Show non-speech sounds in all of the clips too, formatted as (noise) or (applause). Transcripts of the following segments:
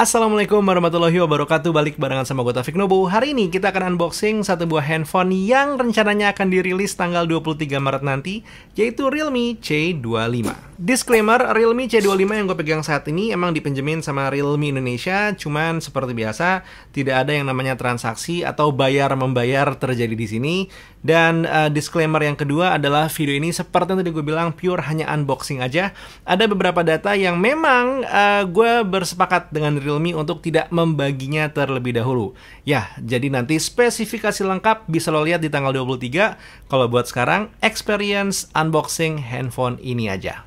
Assalamualaikum warahmatullahi wabarakatuh Balik barengan sama gue Taufik Nobu Hari ini kita akan unboxing satu buah handphone yang rencananya akan dirilis tanggal 23 Maret nanti Yaitu Realme C25 Disclaimer, Realme C25 yang gue pegang saat ini emang dipinjemin sama Realme Indonesia Cuman seperti biasa, tidak ada yang namanya transaksi atau bayar-membayar terjadi di sini Dan uh, disclaimer yang kedua adalah video ini seperti yang tadi gue bilang pure hanya unboxing aja Ada beberapa data yang memang uh, eh, gue bersepakat dengan Realme Realme untuk tidak membaginya terlebih dahulu. Ya, jadi nanti spesifikasi lengkap bisa lo lihat di tanggal 23. Kalau buat sekarang, experience unboxing handphone ini aja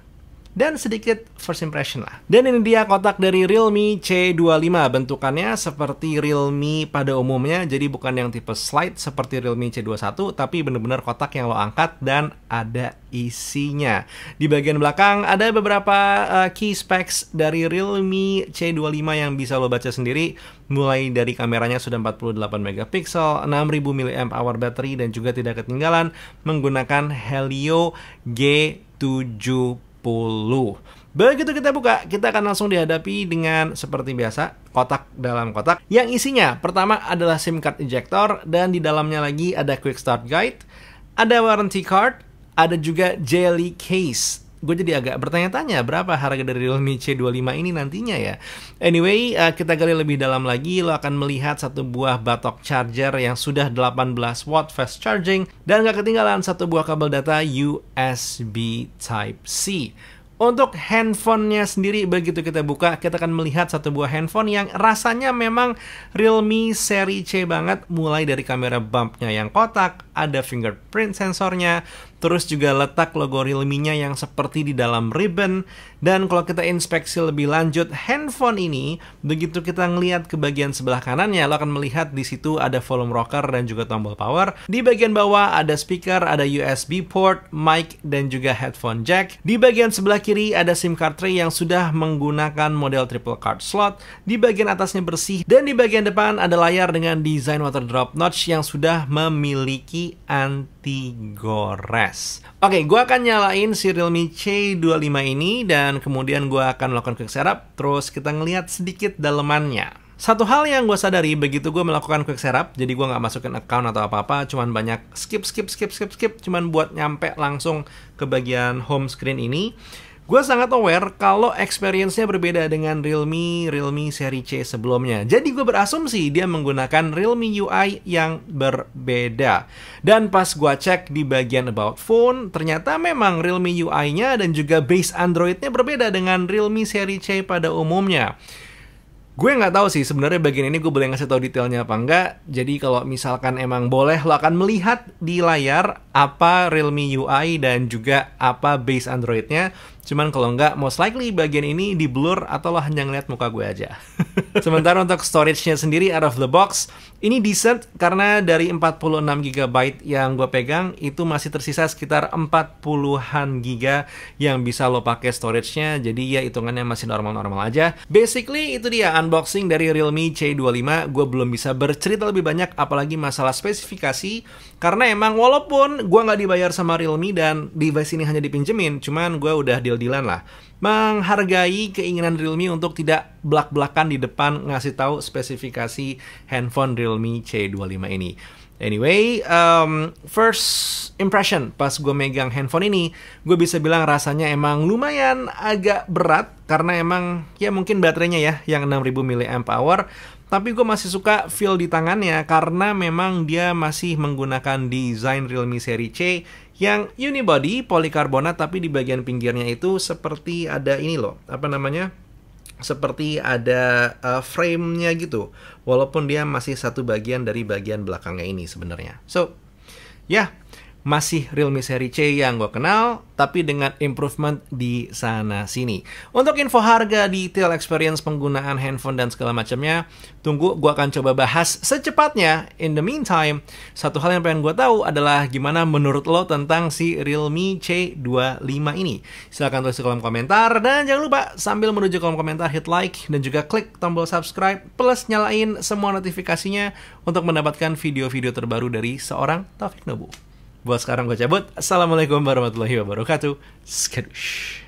dan sedikit first impression lah. Dan ini dia kotak dari Realme C25. Bentukannya seperti Realme pada umumnya, jadi bukan yang tipe slide seperti Realme C21, tapi benar-benar kotak yang lo angkat dan ada isinya. Di bagian belakang ada beberapa uh, key specs dari Realme C25 yang bisa lo baca sendiri, mulai dari kameranya sudah 48 megapiksel, 6000 mAh battery, dan juga tidak ketinggalan menggunakan Helio G70 10. Begitu kita buka, kita akan langsung dihadapi dengan seperti biasa, kotak dalam kotak. Yang isinya, pertama adalah SIM card injector dan di dalamnya lagi ada quick start guide, ada warranty card, ada juga jelly case gue jadi agak bertanya-tanya berapa harga dari Realme C25 ini nantinya ya. Anyway, uh, kita gali lebih dalam lagi, lo akan melihat satu buah batok charger yang sudah 18 watt fast charging dan gak ketinggalan satu buah kabel data USB Type-C. Untuk handphonenya sendiri, begitu kita buka, kita akan melihat satu buah handphone yang rasanya memang Realme seri C banget, mulai dari kamera bumpnya yang kotak, ada fingerprint sensornya, Terus juga letak logo Realme-nya yang seperti di dalam ribbon. Dan kalau kita inspeksi lebih lanjut handphone ini, begitu kita ngelihat ke bagian sebelah kanannya, lo akan melihat di situ ada volume rocker dan juga tombol power. Di bagian bawah ada speaker, ada USB port, mic, dan juga headphone jack. Di bagian sebelah kiri ada SIM card tray yang sudah menggunakan model triple card slot. Di bagian atasnya bersih. Dan di bagian depan ada layar dengan desain water drop notch yang sudah memiliki anti Tigores. Oke, gue akan nyalain si Realme C25 ini dan kemudian gue akan melakukan quick setup, terus kita ngelihat sedikit dalemannya. Satu hal yang gue sadari begitu gue melakukan quick setup, jadi gue nggak masukin account atau apa-apa, cuman banyak skip, skip, skip, skip, skip, cuman buat nyampe langsung ke bagian home screen ini Gue sangat aware kalau experience-nya berbeda dengan Realme, Realme seri C sebelumnya. Jadi gue berasumsi dia menggunakan Realme UI yang berbeda. Dan pas gue cek di bagian About Phone, ternyata memang Realme UI-nya dan juga base Android-nya berbeda dengan Realme seri C pada umumnya. Gue nggak tahu sih sebenarnya bagian ini gue boleh ngasih tahu detailnya apa enggak. Jadi kalau misalkan emang boleh lo akan melihat di layar apa Realme UI dan juga apa base Android-nya. Cuman kalau enggak most likely bagian ini di blur atau lo hanya ngeliat muka gue aja. (laughs) Sementara untuk storage-nya sendiri out of the box, ini decent karena dari 46GB yang gue pegang, itu masih tersisa sekitar 40-an giga yang bisa lo pakai storage-nya, jadi ya hitungannya masih normal-normal aja. Basically, itu dia unboxing dari Realme C25. Gue belum bisa bercerita lebih banyak, apalagi masalah spesifikasi, karena emang walaupun gue nggak dibayar sama Realme dan device ini hanya dipinjemin, cuman gue udah di deal dealan lah menghargai keinginan Realme untuk tidak belak-belakan di depan ngasih tahu spesifikasi handphone Realme C25 ini. Anyway, um, first impression pas gue megang handphone ini, gue bisa bilang rasanya emang lumayan agak berat karena emang ya mungkin baterainya ya yang 6000 mAh tapi gue masih suka feel di tangannya karena memang dia masih menggunakan desain Realme seri C yang unibody polikarbonat tapi di bagian pinggirnya itu seperti ada ini loh, apa namanya? seperti ada uh, frame-nya gitu walaupun dia masih satu bagian dari bagian belakangnya ini sebenarnya so ya yeah, masih Realme seri C yang gue kenal, tapi dengan improvement di sana sini. Untuk info harga, detail experience penggunaan handphone dan segala macamnya, tunggu gue akan coba bahas secepatnya. In the meantime, satu hal yang pengen gue tahu adalah gimana menurut lo tentang si Realme C25 ini. Silahkan tulis di kolom komentar, dan jangan lupa sambil menuju kolom komentar hit like dan juga klik tombol subscribe, plus nyalain semua notifikasinya untuk mendapatkan video-video terbaru dari seorang Taufik Nobu. Buat sekarang gue cabut. Assalamualaikum warahmatullahi wabarakatuh. Skadush.